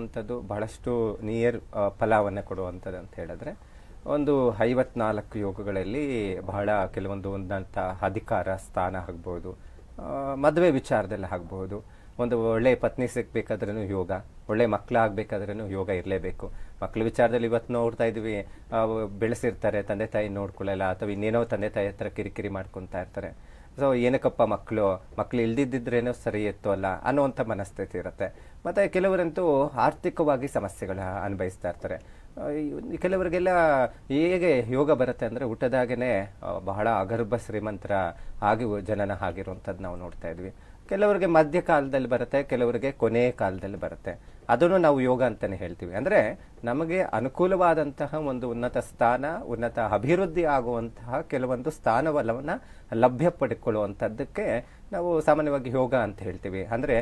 ಅಂಥದ್ದು ಬಹಳಷ್ಟು ನಿಯರ್ ಫಲವನ್ನು ಕೊಡುವಂಥದ್ದು ಅಂತ ಹೇಳಿದ್ರೆ ಒಂದು ಐವತ್ನಾಲ್ಕು ಯೋಗಗಳಲ್ಲಿ ಬಹಳ ಕೆಲವೊಂದು ಒಂದಂಥ ಅಧಿಕಾರ ಸ್ಥಾನ ಆಗ್ಬೋದು ಮದುವೆ ವಿಚಾರದಲ್ಲಿ ಆಗ್ಬಹುದು ಒಂದು ಒಳ್ಳೆ ಪತ್ನಿ ಸಿಗ್ಬೇಕಾದ್ರೂ ಯೋಗ ಒಳ್ಳೆ ಮಕ್ಕಳಾಗಬೇಕಾದ್ರೂ ಯೋಗ ಇರಲೇಬೇಕು ಮಕ್ಕಳ ವಿಚಾರದಲ್ಲಿ ಇವತ್ತು ನೋಡ್ತಾ ಇದ್ವಿ ಬೆಳೆಸಿರ್ತಾರೆ ತಂದೆ ತಾಯಿ ನೋಡ್ಕೊಳ್ಳಲ್ಲ ಅಥವಾ ಇನ್ನೇನೋ ತಂದೆ ತಾಯಿ ಹತ್ರ ಕಿರಿಕಿರಿ ಮಾಡ್ಕೊತಾ ಇರ್ತಾರೆ ಸೊ ಏನಕ್ಕಪ್ಪ ಮಕ್ಕಳು ಮಕ್ಕಳು ಇಲ್ದಿದ್ದಿದ್ರೇನೋ ಸರಿ ಇತ್ತು ಅಲ್ಲ ಅನ್ನೋವಂಥ ಮನಸ್ಥಿತಿ ಇರುತ್ತೆ ಮತ್ತು ಕೆಲವರಂತೂ ಆರ್ಥಿಕವಾಗಿ ಸಮಸ್ಯೆಗಳ ಅನುಭವಿಸ್ತಾ ಇರ್ತಾರೆ ಕೆಲವರಿಗೆಲ್ಲ ಹೇಗೆ ಯೋಗ ಬರುತ್ತೆ ಅಂದರೆ ಊಟದಾಗೇ ಬಹಳ ಅಗರ್ಭ ಶ್ರೀಮಂತರ ಆಗಿ ಜನನ ಆಗಿರುವಂಥದ್ದು ನಾವು ನೋಡ್ತಾ ಇದ್ವಿ ಕೆಲವರಿಗೆ ಮಧ್ಯ ಕಾಲದಲ್ಲಿ ಬರುತ್ತೆ ಕೆಲವರಿಗೆ ಕೊನೆಯ ಕಾಲದಲ್ಲಿ ಬರುತ್ತೆ ಅದನ್ನು ನಾವು ಯೋಗ ಅಂತಲೇ ಹೇಳ್ತೀವಿ ಅಂದರೆ ನಮಗೆ ಅನುಕೂಲವಾದಂತಹ ಒಂದು ಉನ್ನತ ಸ್ಥಾನ ಉನ್ನತ ಅಭಿವೃದ್ಧಿ ಆಗುವಂತಹ ಕೆಲವೊಂದು ಸ್ಥಾನವಲವನ್ನು ಲಭ್ಯ ಪಡ್ಕೊಳ್ಳುವಂಥದ್ದಕ್ಕೆ ನಾವು ಸಾಮಾನ್ಯವಾಗಿ ಯೋಗ ಅಂತ ಹೇಳ್ತೀವಿ ಅಂದರೆ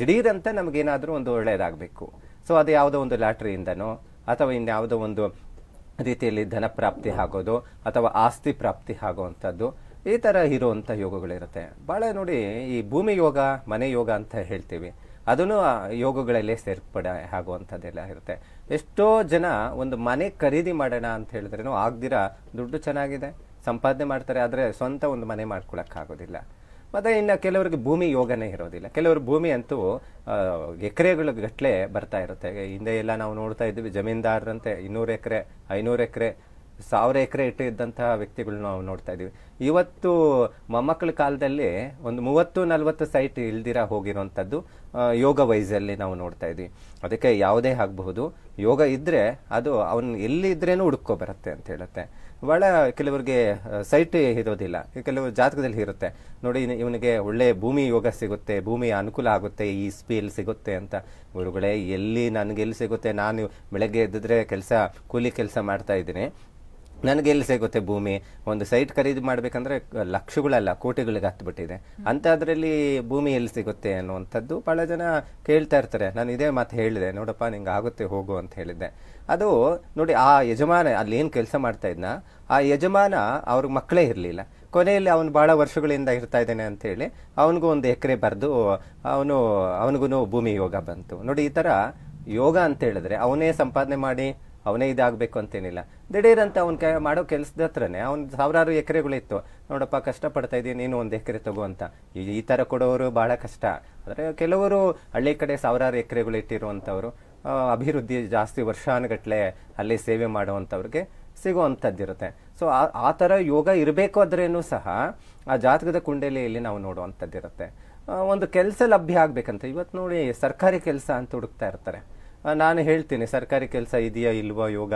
ದಿಢೀರಂತೆ ನಮಗೇನಾದರೂ ಒಂದು ಒಳ್ಳೆಯದಾಗಬೇಕು ಸೊ ಅದು ಯಾವುದೋ ಒಂದು ಲಾಟ್ರಿಯಿಂದನೋ ಅಥವಾ ಇನ್ಯಾವುದೋ ಒಂದು ರೀತಿಯಲ್ಲಿ ಧನ ಪ್ರಾಪ್ತಿ ಆಗೋದು ಅಥವಾ ಆಸ್ತಿ ಪ್ರಾಪ್ತಿ ಆಗುವಂಥದ್ದು ಈ ಥರ ಇರುವಂಥ ಯೋಗಗಳಿರುತ್ತೆ ಭಾಳ ನೋಡಿ ಈ ಭೂಮಿ ಯೋಗ ಮನೆ ಯೋಗ ಅಂತ ಹೇಳ್ತೀವಿ ಅದನ್ನು ಯೋಗಗಳಲ್ಲೇ ಸೇರ್ಪಡೆ ಆಗುವಂಥದ್ದೆಲ್ಲ ಇರುತ್ತೆ ಎಷ್ಟೋ ಜನ ಒಂದು ಮನೆ ಖರೀದಿ ಮಾಡೋಣ ಅಂತ ಹೇಳಿದ್ರೂ ಆಗದಿರ ದುಡ್ಡು ಚೆನ್ನಾಗಿದೆ ಸಂಪಾದನೆ ಮಾಡ್ತಾರೆ ಆದರೆ ಸ್ವಂತ ಒಂದು ಮನೆ ಮಾಡ್ಕೊಳಕ್ಕಾಗೋದಿಲ್ಲ ಮತ್ತು ಇನ್ನು ಕೆಲವರಿಗೆ ಭೂಮಿ ಯೋಗನೇ ಇರೋದಿಲ್ಲ ಕೆಲವರು ಭೂಮಿ ಅಂತೂ ಎಕರೆಗಳ ಗಟ್ಟಲೆ ಬರ್ತಾ ಇರುತ್ತೆ ಹಿಂದೆ ಎಲ್ಲ ನಾವು ನೋಡ್ತಾ ಇದ್ವಿ ಜಮೀನ್ದಾರರಂತೆ ಇನ್ನೂರು ಎಕರೆ ಐನೂರು ಎಕರೆ ಸಾವಿರ ಎಕರೆ ಇಟ್ಟಿದ್ದಂತಹ ವ್ಯಕ್ತಿಗಳನ್ನ ನಾವು ನೋಡ್ತಾ ಇದ್ದೀವಿ ಇವತ್ತು ಮೊಮ್ಮಕ್ಕಳ ಕಾಲದಲ್ಲಿ ಒಂದು ಮೂವತ್ತು ನಲ್ವತ್ತು ಸೈಟ್ ಇಲ್ದಿರ ಹೋಗಿರೋಂಥದ್ದು ಯೋಗ ವೈಸಲ್ಲಿ ನಾವು ನೋಡ್ತಾ ಇದ್ದೀವಿ ಅದಕ್ಕೆ ಯಾವುದೇ ಆಗಬಹುದು ಯೋಗ ಇದ್ದರೆ ಅದು ಅವನು ಎಲ್ಲಿ ಇದ್ರೇನು ಹುಡುಕೋ ಬರುತ್ತೆ ಅಂತ ಹೇಳುತ್ತೆ ಭಾಳ ಕೆಲವರಿಗೆ ಸೈಟ್ ಇರೋದಿಲ್ಲ ಕೆಲವರು ಜಾತಕದಲ್ಲಿ ಇರುತ್ತೆ ನೋಡಿ ಇವನಿಗೆ ಒಳ್ಳೆ ಭೂಮಿ ಯೋಗ ಸಿಗುತ್ತೆ ಭೂಮಿ ಅನುಕೂಲ ಆಗುತ್ತೆ ಈ ಸ್ಪೀಲ್ ಸಿಗುತ್ತೆ ಅಂತ ಗುರುಗಳೇ ಎಲ್ಲಿ ನನಗೆ ಎಲ್ಲಿ ಸಿಗುತ್ತೆ ನಾನು ಬೆಳಗ್ಗೆ ಎದ್ದಿದ್ರೆ ಕೆಲಸ ಕೂಲಿ ಕೆಲಸ ಮಾಡ್ತಾ ಇದ್ದೀನಿ ನನಗೆ ಎಲ್ಲಿ ಸಿಗುತ್ತೆ ಭೂಮಿ ಒಂದು ಸೈಟ್ ಖರೀದಿ ಮಾಡಬೇಕಂದ್ರೆ ಲಕ್ಷಗಳಲ್ಲ ಕೋಟಿಗಳಿಗೆ ಅಂತ ಅದರಲ್ಲಿ ಭೂಮಿ ಎಲ್ಲಿ ಸಿಗುತ್ತೆ ಅನ್ನುವಂಥದ್ದು ಬಹಳ ಜನ ಕೇಳ್ತಾ ಇರ್ತಾರೆ ನಾನು ಇದೇ ಮಾತು ಹೇಳಿದೆ ನೋಡಪ್ಪ ನಿಂಗೆ ಆಗುತ್ತೆ ಹೋಗು ಅಂತ ಹೇಳಿದ್ದೆ ಅದು ನೋಡಿ ಆ ಯಜಮಾನ ಅಲ್ಲಿ ಏನು ಕೆಲಸ ಮಾಡ್ತಾ ಇದ್ನ ಆ ಯಜಮಾನ ಅವ್ರಿಗೆ ಮಕ್ಕಳೇ ಇರಲಿಲ್ಲ ಕೊನೆಯಲ್ಲಿ ಅವನು ಭಾಳ ವರ್ಷಗಳಿಂದ ಇರ್ತಾ ಇದ್ದಾನೆ ಹೇಳಿ ಅವನಿಗೂ ಒಂದು ಎಕರೆ ಬರೆದು ಅವನು ಅವನಿಗೂ ಭೂಮಿ ಯೋಗ ಬಂತು ನೋಡಿ ಈ ಥರ ಯೋಗ ಅಂತ ಹೇಳಿದ್ರೆ ಅವನೇ ಸಂಪಾದನೆ ಮಾಡಿ ಅವನೇ ಇದಾಗಬೇಕು ಅಂತೇನಿಲ್ಲ ದಿಢೀರಂತ ಅವ್ನ ಕೆ ಮಾಡೋ ಕೆಲಸದ ಹತ್ರನೇ ಅವ್ನು ಸಾವಿರಾರು ಎಕರೆಗಳಿತ್ತು ನೋಡಪ್ಪ ಕಷ್ಟಪಡ್ತಾ ಇದ್ದೀನಿ ನೀನು ಒಂದು ಎಕರೆ ತಗೋ ಅಂತ ಈ ಥರ ಕೊಡೋರು ಭಾಳ ಕಷ್ಟ ಆದರೆ ಕೆಲವರು ಹಳ್ಳಿ ಕಡೆ ಸಾವಿರಾರು ಎಕರೆಗಳು ಇಟ್ಟಿರುವಂಥವ್ರು ಅಭಿವೃದ್ಧಿ ಜಾಸ್ತಿ ವರ್ಷಾನುಗಟ್ಲೆ ಅಲ್ಲಿ ಸೇವೆ ಮಾಡುವಂಥವ್ರಿಗೆ ಸಿಗುವಂಥದ್ದಿರುತ್ತೆ ಸೊ ಆ ಆ ಥರ ಯೋಗ ಇರಬೇಕು ಆದ್ರೇನು ಸಹ ಆ ಜಾತಕದ ಕುಂಡಲಿಯಲ್ಲಿ ನಾವು ನೋಡುವಂಥದ್ದಿರುತ್ತೆ ಒಂದು ಕೆಲಸ ಲಭ್ಯ ಆಗಬೇಕಂತ ಇವತ್ತು ನೋಡಿ ಸರ್ಕಾರಿ ಕೆಲಸ ಅಂತ ಹುಡುಕ್ತಾ ಇರ್ತಾರೆ ನಾನು ಹೇಳ್ತೀನಿ ಸರ್ಕಾರಿ ಕೆಲಸ ಇದೆಯಾ ಇಲ್ವೋ ಯೋಗ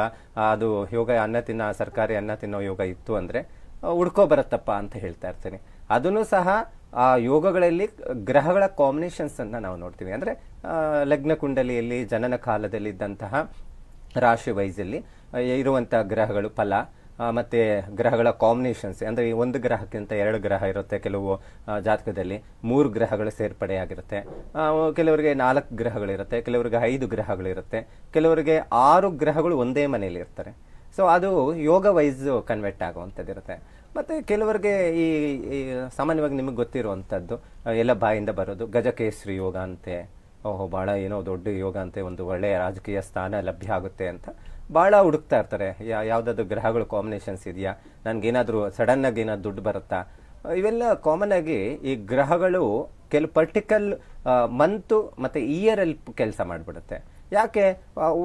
ಅದು ಯೋಗ ಅನ್ನ ತಿನ್ನೋ ಸರ್ಕಾರಿ ಅನ್ನ ತಿನ್ನೋ ಯೋಗ ಇತ್ತು ಅಂದರೆ ಹುಡ್ಕೋ ಬರುತ್ತಪ್ಪ ಅಂತ ಹೇಳ್ತಾ ಇರ್ತೀನಿ ಅದನ್ನು ಸಹ ಆ ಯೋಗಗಳಲ್ಲಿ ಗ್ರಹಗಳ ಕಾಂಬಿನೇಷನ್ಸ್ ಅನ್ನ ನಾವು ನೋಡ್ತೀವಿ ಅಂದರೆ ಲಗ್ನ ಕುಂಡಲಿಯಲ್ಲಿ ಜನನ ಇದ್ದಂತಹ ರಾಶಿ ವೈಸಲ್ಲಿ ಇರುವಂತಹ ಗ್ರಹಗಳು ಫಲ ಮತ್ತು ಗ್ರಹಗಳ ಕಾಂಬಿನೇಷನ್ಸ್ ಅಂದರೆ ಒಂದು ಗ್ರಹಕ್ಕಿಂತ ಎರಡು ಗ್ರಹ ಇರುತ್ತೆ ಕೆಲವು ಜಾತಕದಲ್ಲಿ ಮೂರು ಗ್ರಹಗಳು ಸೇರ್ಪಡೆಯಾಗಿರುತ್ತೆ ಕೆಲವರಿಗೆ ನಾಲ್ಕು ಗ್ರಹಗಳಿರುತ್ತೆ ಕೆಲವರಿಗೆ ಐದು ಗ್ರಹಗಳಿರುತ್ತೆ ಕೆಲವರಿಗೆ ಆರು ಗ್ರಹಗಳು ಒಂದೇ ಮನೆಯಲ್ಲಿ ಇರ್ತಾರೆ ಸೊ ಅದು ಯೋಗ ವೈಸ್ ಕನ್ವರ್ಟ್ ಆಗುವಂಥದ್ದಿರುತ್ತೆ ಮತ್ತು ಕೆಲವರಿಗೆ ಈ ಸಾಮಾನ್ಯವಾಗಿ ನಿಮಗೆ ಗೊತ್ತಿರುವಂಥದ್ದು ಎಲ್ಲ ಬಾಯಿಂದ ಬರೋದು ಗಜಕೇಶ್ರಿ ಯೋಗ ಅಂತೆ ಓಹೋ ಬಹಳ ಏನೋ ದೊಡ್ಡ ಯೋಗ ಅಂತೆ ಒಂದು ಒಳ್ಳೆಯ ರಾಜಕೀಯ ಸ್ಥಾನ ಲಭ್ಯ ಆಗುತ್ತೆ ಅಂತ ಬಹಳ ಹುಡುಕ್ತಾ ಇರ್ತಾರೆ ಯಾವ್ದಾದ್ರು ಗ್ರಹಗಳ ಕಾಂಬಿನೇಷನ್ಸ್ ಇದೆಯಾ ಸಡನ್ ಆಗಿ ಏನಾದ್ರು ದುಡ್ಡು ಬರುತ್ತಾ ಇವೆಲ್ಲ ಕಾಮನ್ ಆಗಿ ಈ ಗ್ರಹಗಳು ಕೆಲವು ಪರ್ಟಿಕಲ್ ಮಂತು ಇಯರ್ ಅಲ್ಲಿ ಕೆಲಸ ಮಾಡಿಬಿಡುತ್ತೆ ಯಾಕೆ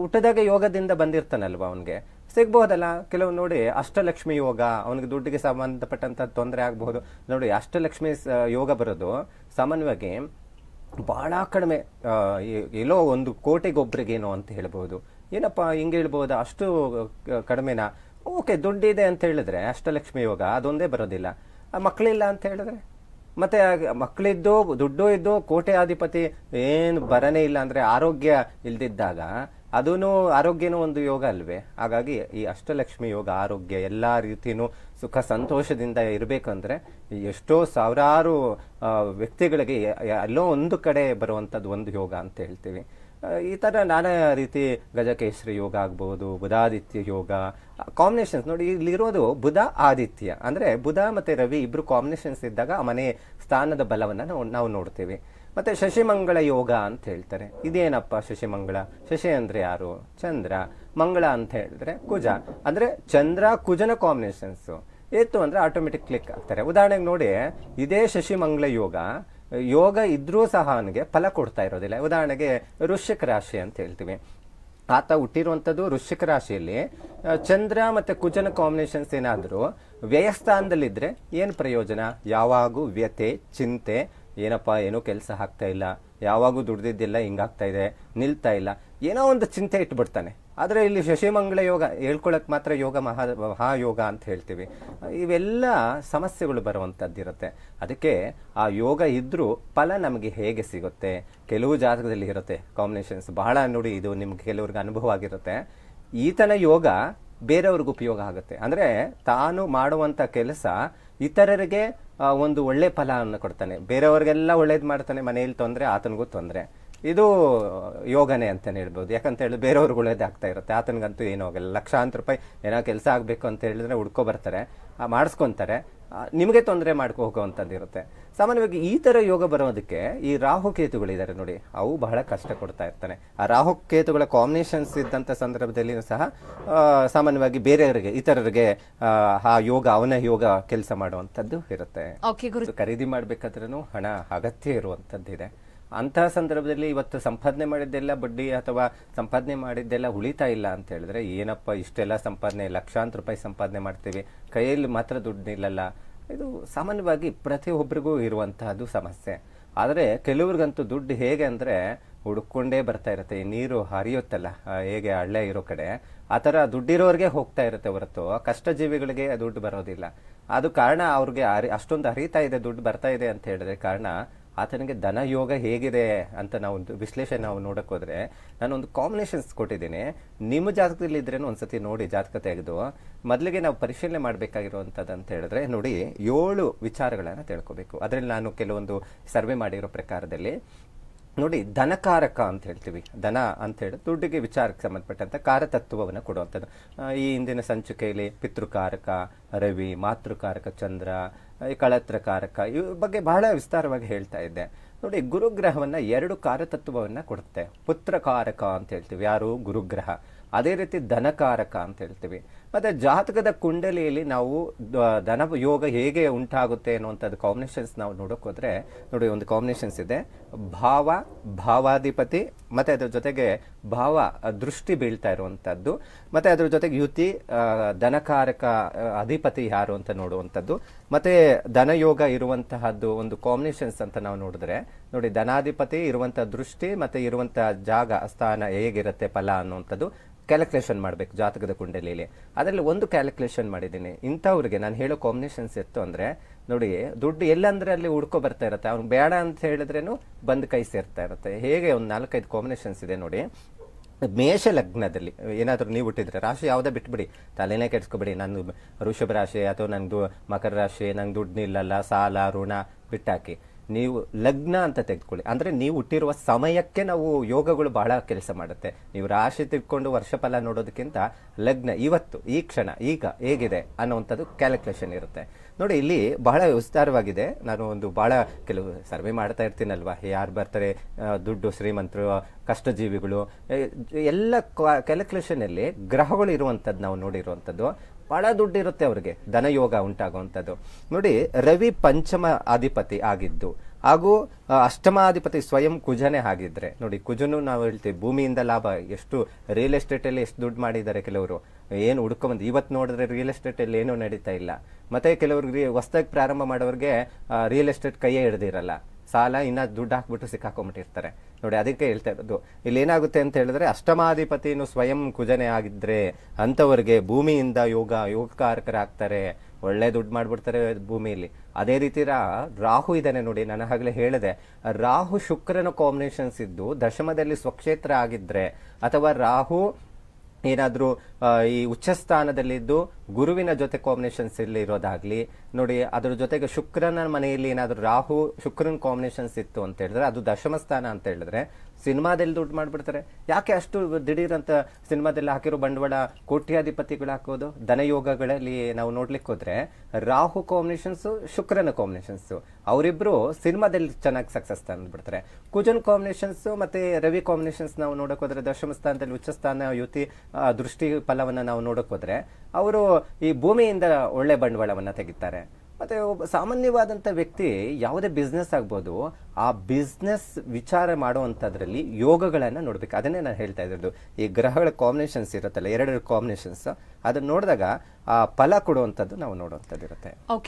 ಊಟದಾಗ ಯೋಗದಿಂದ ಬಂದಿರ್ತಾನಲ್ವ ಅವನಿಗೆ ಸಿಗ್ಬಹುದಲ್ಲ ಕೆಲವು ನೋಡಿ ಅಷ್ಟಲಕ್ಷ್ಮಿ ಯೋಗ ಅವನಿಗೆ ದುಡ್ಡಿಗೆ ಸಂಬಂಧಪಟ್ಟಂತ ತೊಂದರೆ ಆಗಬಹುದು ನೋಡಿ ಅಷ್ಟಲಕ್ಷ್ಮಿ ಯೋಗ ಬರೋದು ಸಾಮಾನ್ಯವಾಗಿ ಬಹಳ ಕಡಿಮೆ ಎಲ್ಲೋ ಒಂದು ಕೋಟೆಗೊಬ್ಬರಿಗೇನೋ ಅಂತ ಹೇಳ್ಬಹುದು ಏನಪ್ಪ ಹಿಂಗೆ ಹೇಳ್ಬೋದಾ ಅಷ್ಟು ಕಡಿಮೆನಾ ಓಕೆ ದುಡ್ಡಿದೆ ಅಂತ ಹೇಳಿದ್ರೆ ಅಷ್ಟಲಕ್ಷ್ಮಿ ಯೋಗ ಅದೊಂದೇ ಬರೋದಿಲ್ಲ ಮಕ್ಕಳಿಲ್ಲ ಅಂತ ಹೇಳಿದ್ರೆ ಮತ್ತೆ ಮಕ್ಕಳಿದ್ದು ದುಡ್ಡು ಇದ್ದು ಕೋಟೆ ಅಧಿಪತಿ ಏನು ಬರನೇ ಇಲ್ಲ ಅಂದರೆ ಆರೋಗ್ಯ ಇಲ್ದಿದ್ದಾಗ ಅದೂ ಆರೋಗ್ಯನೂ ಒಂದು ಯೋಗ ಅಲ್ವೇ ಹಾಗಾಗಿ ಈ ಅಷ್ಟಲಕ್ಷ್ಮಿ ಯೋಗ ಆರೋಗ್ಯ ಎಲ್ಲ ರೀತಿಯೂ ಸುಖ ಸಂತೋಷದಿಂದ ಇರಬೇಕಂದ್ರೆ ಎಷ್ಟೋ ಸಾವಿರಾರು ವ್ಯಕ್ತಿಗಳಿಗೆ ಎಲ್ಲೋ ಒಂದು ಕಡೆ ಬರುವಂಥದ್ದು ಒಂದು ಯೋಗ ಅಂತ ಹೇಳ್ತೀವಿ ಈ ಥರ ನಾನಾ ರೀತಿ ಗಜಕೇಶ್ರಿ ಯೋಗ ಆಗ್ಬೋದು ಬುಧಾದಿತ್ಯ ಯೋಗ ಕಾಂಬಿನೇಷನ್ಸ್ ನೋಡಿ ಇಲ್ಲಿರೋದು ಬುಧ ಆದಿತ್ಯ ಅಂದರೆ ಬುಧ ಮತ್ತು ರವಿ ಇಬ್ಬರು ಕಾಂಬಿನೇಷನ್ಸ್ ಇದ್ದಾಗ ಆ ಮನೆ ಸ್ಥಾನದ ಬಲವನ್ನು ನಾವು ನಾವು ನೋಡ್ತೀವಿ ಮತ್ತು ಶಶಿಮಂಗಳ ಯೋಗ ಅಂತ ಹೇಳ್ತಾರೆ ಇದೇನಪ್ಪ ಶಶಿಮಂಗಳ ಶಶಿ ಅಂದರೆ ಯಾರು ಚಂದ್ರ ಮಂಗಳ ಅಂತ ಹೇಳಿದ್ರೆ ಕುಜ ಅಂದರೆ ಚಂದ್ರ ಕುಜನ ಕಾಂಬಿನೇಷನ್ಸು ಏತು ಅಂದರೆ ಆಟೋಮೆಟಿಕ್ ಕ್ಲಿಕ್ ಆಗ್ತಾರೆ ಉದಾಹರಣೆಗೆ ನೋಡಿ ಇದೇ ಶಶಿಮಂಗಳ ಯೋಗ ಯೋಗ ಇದ್ರೂ ಸಹ ಅವನಿಗೆ ಫಲ ಕೊಡ್ತಾ ಇರೋದಿಲ್ಲ ಉದಾಹರಣೆಗೆ ಋಷಿಕ ರಾಶಿ ಅಂತ ಹೇಳ್ತೀವಿ ಆತ ಹುಟ್ಟಿರುವಂಥದ್ದು ಋಷಿಕ ರಾಶಿಯಲ್ಲಿ ಚಂದ್ರ ಮತ್ತು ಕುಜನ ಕಾಂಬಿನೇಷನ್ಸ್ ಏನಾದರೂ ವ್ಯಯಸ್ಥಾನದಲ್ಲಿದ್ದರೆ ಏನು ಪ್ರಯೋಜನ ಯಾವಾಗೂ ವ್ಯತೆ ಚಿಂತೆ ಏನಪ್ಪ ಏನೂ ಕೆಲಸ ಆಗ್ತಾ ಇಲ್ಲ ಯಾವಾಗೂ ದುಡ್ದಿದ್ದಿಲ್ಲ ಹಿಂಗಾಗ್ತಾ ಇದೆ ನಿಲ್ತಾ ಇಲ್ಲ ಏನೋ ಒಂದು ಚಿಂತೆ ಇಟ್ಬಿಡ್ತಾನೆ ಆದರೆ ಇಲ್ಲಿ ಶಶಿಮಂಗಳ ಯೋಗ ಹೇಳ್ಕೊಳ್ಳೋಕೆ ಮಾತ್ರ ಯೋಗ ಮಹಾ ಮಹಾಯೋಗ ಅಂತ ಹೇಳ್ತೀವಿ ಇವೆಲ್ಲ ಸಮಸ್ಯೆಗಳು ಬರುವಂಥದ್ದಿರುತ್ತೆ ಅದಕ್ಕೆ ಆ ಯೋಗ ಇದ್ದರೂ ಫಲ ನಮಗೆ ಹೇಗೆ ಸಿಗುತ್ತೆ ಕೆಲವು ಜಾತಕದಲ್ಲಿ ಇರುತ್ತೆ ಕಾಂಬಿನೇಷನ್ಸ್ ಬಹಳ ನೋಡಿ ಇದು ನಿಮ್ಗೆ ಕೆಲವ್ರಿಗೆ ಅನುಭವ ಆಗಿರುತ್ತೆ ಈತನ ಯೋಗ ಬೇರೆಯವ್ರಿಗೆ ಉಪಯೋಗ ಆಗುತ್ತೆ ಅಂದರೆ ತಾನು ಮಾಡುವಂಥ ಕೆಲಸ ಇತರರಿಗೆ ಒಂದು ಒಳ್ಳೆ ಫಲವನ್ನು ಕೊಡ್ತಾನೆ ಬೇರೆಯವ್ರಿಗೆಲ್ಲ ಒಳ್ಳೇದು ಮಾಡ್ತಾನೆ ಮನೆಯಲ್ಲಿ ತೊಂದರೆ ಆತನಿಗೂ ತೊಂದರೆ ಇದು ಯೋಗನೇ ಅಂತಲೇ ಹೇಳ್ಬೋದು ಯಾಕಂತ ಹೇಳಿದ್ರೆ ಬೇರೆಯವ್ರಿಗೆ ಒಳ್ಳೇದಾಗ್ತಾ ಇರುತ್ತೆ ಆತನಿಗಂತೂ ಏನೋ ಹೋಗಲ್ಲ ಲಕ್ಷಾಂತರ ರೂಪಾಯಿ ಏನೋ ಕೆಲಸ ಆಗಬೇಕು ಅಂತ ಹೇಳಿದ್ರೆ ಹುಡ್ಕೊ ಬರ್ತಾರೆ ಮಾಡಿಸ್ಕೊತಾರೆ ನಿಮಗೆ ತೊಂದರೆ ಮಾಡ್ಕೊ ಹೋಗೋವಂಥದ್ದು ಇರುತ್ತೆ ಸಾಮಾನ್ಯವಾಗಿ ಈ ಥರ ಯೋಗ ಬರೋದಕ್ಕೆ ಈ ರಾಹುಕೇತುಗಳಿದ್ದಾರೆ ನೋಡಿ ಅವು ಬಹಳ ಕಷ್ಟ ಕೊಡ್ತಾ ಇರ್ತಾನೆ ಆ ರಾಹುಕೇತುಗಳ ಕಾಂಬಿನೇಷನ್ಸ್ ಇದ್ದಂಥ ಸಂದರ್ಭದಲ್ಲಿಯೂ ಸಹ ಸಾಮಾನ್ಯವಾಗಿ ಬೇರೆಯವರಿಗೆ ಇತರರಿಗೆ ಆ ಯೋಗ ಅವನ ಯೋಗ ಕೆಲಸ ಮಾಡುವಂಥದ್ದು ಇರುತ್ತೆ ಖರೀದಿ ಮಾಡ್ಬೇಕಾದ್ರೂ ಹಣ ಅಗತ್ಯ ಇದೆ ಅಂತಹ ಸಂದರ್ಭದಲ್ಲಿ ಇವತ್ತು ಸಂಪಾದನೆ ಮಾಡಿದ್ದೆಲ್ಲ ಬಡ್ಡಿ ಅಥವಾ ಸಂಪಾದನೆ ಮಾಡಿದ್ದೆಲ್ಲ ಉಳಿತಾ ಇಲ್ಲ ಅಂತ ಹೇಳಿದ್ರೆ ಏನಪ್ಪ ಇಷ್ಟೆಲ್ಲ ಸಂಪಾದನೆ ಲಕ್ಷಾಂತರ ರೂಪಾಯಿ ಸಂಪಾದನೆ ಮಾಡ್ತೀವಿ ಕೈಯಲ್ಲಿ ಮಾತ್ರ ದುಡ್ಡು ನಿಲ್ಲಲ್ಲ ಇದು ಸಾಮಾನ್ಯವಾಗಿ ಪ್ರತಿಯೊಬ್ಬರಿಗೂ ಇರುವಂತಹದ್ದು ಸಮಸ್ಯೆ ಆದರೆ ಕೆಲವ್ರಿಗಂತೂ ದುಡ್ಡು ಹೇಗೆ ಅಂದರೆ ಹುಡುಕೊಂಡೇ ಬರ್ತಾ ಇರುತ್ತೆ ಈ ನೀರು ಹರಿಯುತ್ತಲ್ಲ ಹೇಗೆ ಹಳ್ಳೆ ಇರೋ ಕಡೆ ಆ ಥರ ದುಡ್ಡಿರೋರಿಗೆ ಹೋಗ್ತಾ ಇರುತ್ತೆ ಹೊರತು ಕಷ್ಟ ಜೀವಿಗಳಿಗೆ ದುಡ್ಡು ಬರೋದಿಲ್ಲ ಅದು ಕಾರಣ ಅವ್ರಿಗೆ ಅರಿ ಅಷ್ಟೊಂದು ಹರಿತಾ ಇದೆ ದುಡ್ಡು ಬರ್ತಾ ಇದೆ ಅಂತ ಹೇಳಿದ್ರೆ ಕಾರಣ ಆತನಿಗೆ ಧನ ಯೋಗ ಹೇಗಿದೆ ಅಂತ ನಾವು ಒಂದು ವಿಶ್ಲೇಷಣೆ ನಾವು ನೋಡಕ್ಕೆ ನಾನು ನಾನೊಂದು ಕಾಂಬಿನೇಷನ್ಸ್ ಕೊಟ್ಟಿದ್ದೀನಿ ನಿಮ್ಮ ಜಾತಕದಲ್ಲಿ ಇದ್ರೇನು ಒಂದ್ಸತಿ ನೋಡಿ ಜಾತಕ ತೆಗೆದು ಮೊದಲಿಗೆ ನಾವು ಪರಿಶೀಲನೆ ಮಾಡಬೇಕಾಗಿರುವಂಥದ್ದು ಅಂತ ಹೇಳಿದ್ರೆ ನೋಡಿ ಏಳು ವಿಚಾರಗಳನ್ನು ತಿಳ್ಕೊಬೇಕು ಅದರಲ್ಲಿ ನಾನು ಕೆಲವೊಂದು ಸರ್ವೆ ಮಾಡಿರೋ ಪ್ರಕಾರದಲ್ಲಿ ನೋಡಿ ಧನಕಾರಕ ಅಂತ ಹೇಳ್ತೀವಿ ದನ ಅಂತ ಹೇಳಿ ದುಡ್ಡಿಗೆ ವಿಚಾರಕ್ಕೆ ಸಂಬಂಧಪಟ್ಟಂತ ಕಾರತತ್ವವನ್ನು ಕೊಡುವಂಥದ್ದು ಈ ಹಿಂದಿನ ಸಂಚಿಕೆಯಲ್ಲಿ ಪಿತೃಕಾರಕ ರವಿ ಮಾತೃಕಾರಕ ಚಂದ್ರ ಈ ಕಳತ್ರಕಾರಕ ಇವ್ರ ಬಗ್ಗೆ ಬಹಳ ವಿಸ್ತಾರವಾಗಿ ಹೇಳ್ತಾ ಇದ್ದೆ ನೋಡಿ ಗುರುಗ್ರಹವನ್ನು ಎರಡು ಕಾರತತ್ವವನ್ನ ಕೊಡುತ್ತೆ ಪುತ್ರಕಾರಕ ಅಂತ ಹೇಳ್ತೀವಿ ಯಾರು ಗುರುಗ್ರಹ ಅದೇ ರೀತಿ ಧನಕಾರಕ ಅಂತ ಹೇಳ್ತೀವಿ ಮತ್ತು ಜಾತಕದ ಕುಂಡಲಿಯಲ್ಲಿ ನಾವು ಧನ ಯೋಗ ಹೇಗೆ ಉಂಟಾಗುತ್ತೆ ಅನ್ನುವಂಥದ್ದು ಕಾಂಬಿನೇಷನ್ಸ್ ನಾವು ನೋಡೋಕ್ಕೋದ್ರೆ ಹೋದ್ರೆ ನೋಡಿ ಒಂದು ಕಾಂಬಿನೇಷನ್ಸ್ ಇದೆ ಭಾವ ಭಾವಾಧಿಪತಿ ಮತ್ತು ಅದ್ರ ಜೊತೆಗೆ ಭಾವ ದೃಷ್ಟಿ ಬೀಳ್ತಾ ಇರುವಂಥದ್ದು ಮತ್ತು ಅದ್ರ ಜೊತೆಗೆ ಯುತಿ ಧನಕಾರಕ ಅಧಿಪತಿ ಯಾರು ಅಂತ ನೋಡುವಂಥದ್ದು ಮತ್ತು ಧನಯೋಗ ಇರುವಂತಹದ್ದು ಒಂದು ಕಾಂಬಿನೇಷನ್ಸ್ ಅಂತ ನಾವು ನೋಡಿದ್ರೆ ನೋಡಿ ಧನಾಧಿಪತಿ ಇರುವಂಥ ದೃಷ್ಟಿ ಮತ್ತು ಇರುವಂಥ ಜಾಗ ಸ್ಥಾನ ಹೇಗಿರುತ್ತೆ ಫಲ ಅನ್ನುವಂಥದ್ದು ಕ್ಯಾಲ್ಕುಲೇಷನ್ ಮಾಡಬೇಕು ಜಾತಕದ ಕುಂಡಲಿಯಲ್ಲಿ ಅದರಲ್ಲಿ ಒಂದು ಕ್ಯಾಲ್ಕುಲೇಷನ್ ಮಾಡಿದ್ದೀನಿ ಇಂಥವ್ರಿಗೆ ನಾನು ಹೇಳೋ ಕಾಂಬಿನೇಷನ್ಸ್ ಇತ್ತು ಅಂದರೆ ನೋಡಿ ದುಡ್ಡು ಎಲ್ಲಂದ್ರೆ ಅಲ್ಲಿ ಹುಡ್ಕೋ ಬರ್ತಾ ಇರುತ್ತೆ ಅವ್ನು ಬೇಡ ಅಂತ ಹೇಳಿದ್ರೇನು ಬಂದು ಕೈ ಸೇರ್ತಾ ಇರುತ್ತೆ ಹೇಗೆ ಒಂದು ನಾಲ್ಕೈದು ಕಾಂಬಿನೇಷನ್ಸ್ ಇದೆ ನೋಡಿ ಮೇಷ ಲಗ್ನದಲ್ಲಿ ಏನಾದರೂ ನೀವು ಹುಟ್ಟಿದ್ರೆ ರಾಶಿ ಯಾವುದೇ ಬಿಟ್ಬಿಡಿ ತಲೆನೇ ಕೆಡ್ಸ್ಕೊಬಿಡಿ ನಾನು ಋಷಭ ರಾಶಿ ಅಥವಾ ನಂಗೆ ಮಕರ ರಾಶಿ ನಂಗೆ ದುಡ್ಡು ನಿಲ್ಲಲ್ಲ ಸಾಲ ಋಣ ಬಿಟ್ಟಾಕಿ ನೀವು ಲಗ್ನ ಅಂತ ತೆಗೆದುಕೊಳ್ಳಿ ಅಂದರೆ ನೀವು ಹುಟ್ಟಿರುವ ಸಮಯಕ್ಕೆ ನಾವು ಯೋಗಗಳು ಬಹಳ ಕೆಲಸ ಮಾಡುತ್ತೆ ನೀವು ರಾಶಿ ತಿಳ್ಕೊಂಡು ವರ್ಷ ಫಲ ನೋಡೋದಕ್ಕಿಂತ ಲಗ್ನ ಇವತ್ತು ಈ ಕ್ಷಣ ಈಗ ಹೇಗಿದೆ ಅನ್ನೋವಂಥದ್ದು ಕ್ಯಾಲ್ಕುಲೇಷನ್ ಇರುತ್ತೆ ನೋಡಿ ಇಲ್ಲಿ ಬಹಳ ವಿಸ್ತಾರವಾಗಿದೆ ನಾನು ಒಂದು ಬಹಳ ಕೆಲವು ಸರ್ವೆ ಮಾಡ್ತಾ ಇರ್ತೀನಲ್ವಾ ಯಾರು ಬರ್ತಾರೆ ದುಡ್ಡು ಶ್ರೀಮಂತರು ಕಷ್ಟಜೀವಿಗಳು ಎಲ್ಲ ಕ್ಯಾಲ್ಕುಲೇಷನ್ ಅಲ್ಲಿ ಗ್ರಹಗಳು ಇರುವಂತದ್ದು ನಾವು ನೋಡಿರುವಂಥದ್ದು ಬಹಳ ದುಡ್ಡು ಇರುತ್ತೆ ಅವರಿಗೆ ಧನಯೋಗ ಉಂಟಾಗುವಂಥದ್ದು ನೋಡಿ ರವಿ ಪಂಚಮ ಅಧಿಪತಿ ಆಗಿದ್ದು ಹಾಗೂ ಅಷ್ಟಮಾಧಿಪತಿ ಸ್ವಯಂ ಕುಜನೇ ಆಗಿದ್ರೆ ನೋಡಿ ಕುಜನು ನಾವು ಹೇಳ್ತೀವಿ ಭೂಮಿಯಿಂದ ಲಾಭ ಎಷ್ಟು ರಿಯಲ್ ಎಸ್ಟೇಟಲ್ಲಿ ಎಷ್ಟು ದುಡ್ಡು ಮಾಡಿದ್ದಾರೆ ಕೆಲವರು ಏನು ಹುಡ್ಕೊಂಬಂದು ಇವತ್ತು ನೋಡಿದ್ರೆ ರಿಯಲ್ ಎಸ್ಟೇಟ್ ಅಲ್ಲಿ ಏನೂ ನಡೀತಾ ಇಲ್ಲ ಮತ್ತು ಕೆಲವ್ರಿಗೆ ಹೊಸ್ದಾಗಿ ಪ್ರಾರಂಭ ಮಾಡೋರಿಗೆ ರಿಯಲ್ ಎಸ್ಟೇಟ್ ಕೈಯೇ ಹಿಡ್ದಿರಲ್ಲ ಸಾಲ ಇನ್ನ ದುಡ್ಡು ಹಾಕ್ಬಿಟ್ಟು ಸಿಕ್ಕಾಕೊಂಡ್ಬಿಟ್ಟಿರ್ತಾರೆ ನೋಡಿ ಅದಕ್ಕೆ ಹೇಳ್ತಾ ಇರೋದು ಇಲ್ಲಿ ಏನಾಗುತ್ತೆ ಅಂತ ಹೇಳಿದ್ರೆ ಅಷ್ಟಮಾಧಿಪತಿನು ಸ್ವಯಂ ಕುಜನೆ ಆಗಿದ್ರೆ ಅಂಥವ್ರಿಗೆ ಭೂಮಿಯಿಂದ ಯೋಗ ಯೋಗಕಾರಕರಾಗ್ತಾರೆ ಒಳ್ಳೆ ದುಡ್ಡು ಮಾಡ್ಬಿಡ್ತಾರೆ ಭೂಮಿಯಲ್ಲಿ ಅದೇ ರೀತಿ ರಾಹು ಇದ್ದಾನೆ ನೋಡಿ ನಾನು ಹಾಗಲೇ ಹೇಳಿದೆ ರಾಹು ಶುಕ್ರನ ಕಾಂಬಿನೇಷನ್ಸ್ ಇದ್ದು ದಶಮದಲ್ಲಿ ಸ್ವಕ್ಷೇತ್ರ ಆಗಿದ್ರೆ ಅಥವಾ ರಾಹು ಏನಾದರೂ ಈ ಉಚ್ಚ ಸ್ಥಾನದಲ್ಲಿದ್ದು ಗುರುವಿನ ಜೊತೆ ಕಾಂಬಿನೇಷನ್ಸ್ ಇಲ್ಲಿ ಇರೋದಾಗ್ಲಿ ನೋಡಿ ಅದರ ಜೊತೆಗೆ ಶುಕ್ರನ ಮನೆಯಲ್ಲಿ ಏನಾದರೂ ರಾಹು ಶುಕ್ರನ ಕಾಂಬಿನೇಷನ್ಸ್ ಇತ್ತು ಅಂತ ಹೇಳಿದ್ರೆ ಅದು ದಶಮ ಸ್ಥಾನ ಅಂತ ಹೇಳಿದ್ರೆ ಸಿನಿಮಾದಲ್ಲಿ ದುಡ್ಡು ಮಾಡಿಬಿಡ್ತಾರೆ ಯಾಕೆ ಅಷ್ಟು ದಿಢೀರಂತ ಸಿನಿಮಾದಲ್ಲಿ ಹಾಕಿರೋ ಬಂಡವಾಳ ಕೋಟ್ಯಾಧಿಪತಿಗಳು ಹಾಕೋದು ಧನಯೋಗಗಳಲ್ಲಿ ನಾವು ನೋಡ್ಲಿಕ್ಕೆ ಹೋದ್ರೆ ರಾಹು ಕಾಂಬಿನೇಷನ್ಸು ಶುಕ್ರನ ಕಾಂಬಿನೇಷನ್ಸು ಅವರಿಬ್ರು ಸಿನಿಮಾದಲ್ಲಿ ಚೆನ್ನಾಗಿ ಸಕ್ಸಸ್ ತಂದ್ಬಿಡ್ತಾರೆ ಕುಜನ್ ಕಾಂಬಿನೇಷನ್ಸು ಮತ್ತು ರವಿ ಕಾಂಬಿನೇಷನ್ಸ್ ನಾವು ನೋಡೋಕೆ ಹೋದರೆ ದಶಮ ಸ್ಥಾನದಲ್ಲಿ ಸ್ಥಾನ ಯುತಿ ದೃಷ್ಟಿ ಫಲವನ್ನು ನಾವು ನೋಡೋಕೆ ಹೋದರೆ ಅವರು ಈ ಭೂಮಿಯಿಂದ ಒಳ್ಳೆ ಬಂಡವಾಳವನ್ನು ತೆಗಿತಾರೆ ಮತ್ತೆ ಒಬ್ಬ ಸಾಮಾನ್ಯವಾದಂಥ ವ್ಯಕ್ತಿ ಯಾವುದೇ ಬಿಸ್ನೆಸ್ ಆಗ್ಬೋದು ಆ ಬಿಸ್ನೆಸ್ ವಿಚಾರ ಮಾಡುವಂಥದ್ರಲ್ಲಿ ಯೋಗಗಳನ್ನು ನೋಡಬೇಕು ಅದನ್ನೇ ನಾನು ಹೇಳ್ತಾ ಇದ್ದು ಈ ಗ್ರಹಗಳ ಕಾಂಬಿನೇಷನ್ಸ್ ಇರುತ್ತಲ್ಲ ಎರಡೆರಡು ಕಾಂಬಿನೇಷನ್ಸ್ ಅದನ್ನು ನೋಡಿದಾಗ ಆ ಫಲ ಕೊಡುವಂಥದ್ದು ನಾವು ನೋಡುವಂಥದ್ದು ಇರುತ್ತೆ